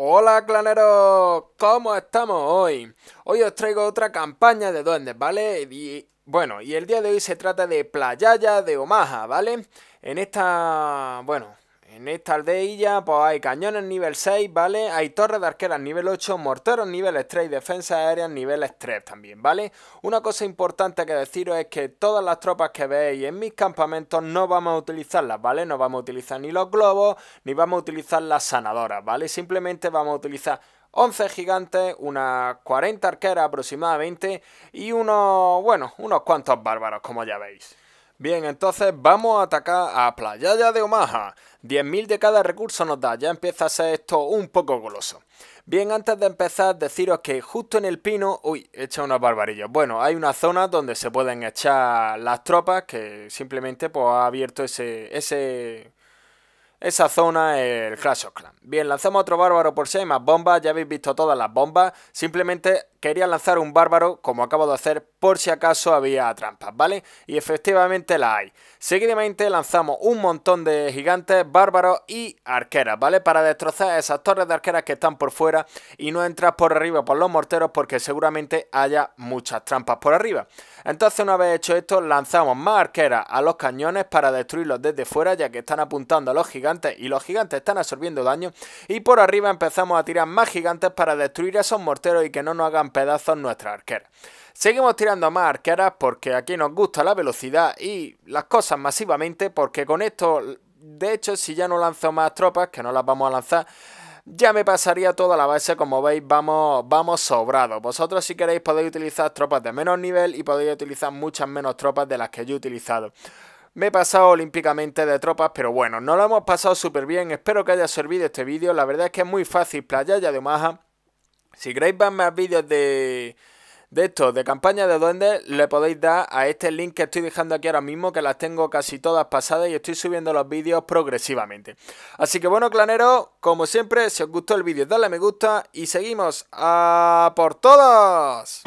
Hola claneros, ¿cómo estamos hoy? Hoy os traigo otra campaña de duendes, ¿vale? bueno, y el día de hoy se trata de Playaya de Omaha, ¿vale? En esta, bueno, en esta aldeilla pues hay cañones nivel 6, ¿vale? Hay torres de arqueras nivel 8, morteros nivel 3 y defensas aéreas nivel 3 también, ¿vale? Una cosa importante que deciros es que todas las tropas que veis en mis campamentos no vamos a utilizarlas, ¿vale? No vamos a utilizar ni los globos, ni vamos a utilizar las sanadoras, ¿vale? Simplemente vamos a utilizar 11 gigantes, unas 40 arqueras aproximadamente y unos, bueno, unos cuantos bárbaros, como ya veis. Bien, entonces vamos a atacar a Playaya de Omaha. 10.000 de cada recurso nos da, ya empieza a ser esto un poco goloso. Bien, antes de empezar, deciros que justo en el pino... Uy, he hecho unas barbarillos, Bueno, hay una zona donde se pueden echar las tropas que simplemente pues, ha abierto ese... ese esa zona el Clash of Clans. Bien, lanzamos otro bárbaro por si hay más bombas, ya habéis visto todas las bombas, simplemente quería lanzar un bárbaro, como acabo de hacer, por si acaso había trampas, ¿vale? Y efectivamente la hay. Seguidamente lanzamos un montón de gigantes, bárbaros y arqueras, ¿vale? Para destrozar esas torres de arqueras que están por fuera y no entras por arriba por los morteros porque seguramente haya muchas trampas por arriba. Entonces una vez hecho esto, lanzamos más arqueras a los cañones para destruirlos desde fuera ya que están apuntando a los gigantes y los gigantes están absorbiendo daño. Y por arriba empezamos a tirar más gigantes para destruir esos morteros y que no nos hagan pedazos nuestra arqueras. Seguimos tirando más arqueras porque aquí nos gusta la velocidad y las cosas masivamente porque con esto, de hecho, si ya no lanzo más tropas, que no las vamos a lanzar, ya me pasaría toda la base, como veis vamos, vamos sobrado Vosotros si queréis podéis utilizar tropas de menos nivel y podéis utilizar muchas menos tropas de las que yo he utilizado. Me he pasado olímpicamente de tropas, pero bueno, no lo hemos pasado súper bien. Espero que haya servido este vídeo. La verdad es que es muy fácil, playa de Omaha. Si queréis ver más vídeos de, de esto, de campaña de duendes, le podéis dar a este link que estoy dejando aquí ahora mismo, que las tengo casi todas pasadas y estoy subiendo los vídeos progresivamente. Así que bueno, claneros, como siempre, si os gustó el vídeo, dadle a me gusta y seguimos a por todos.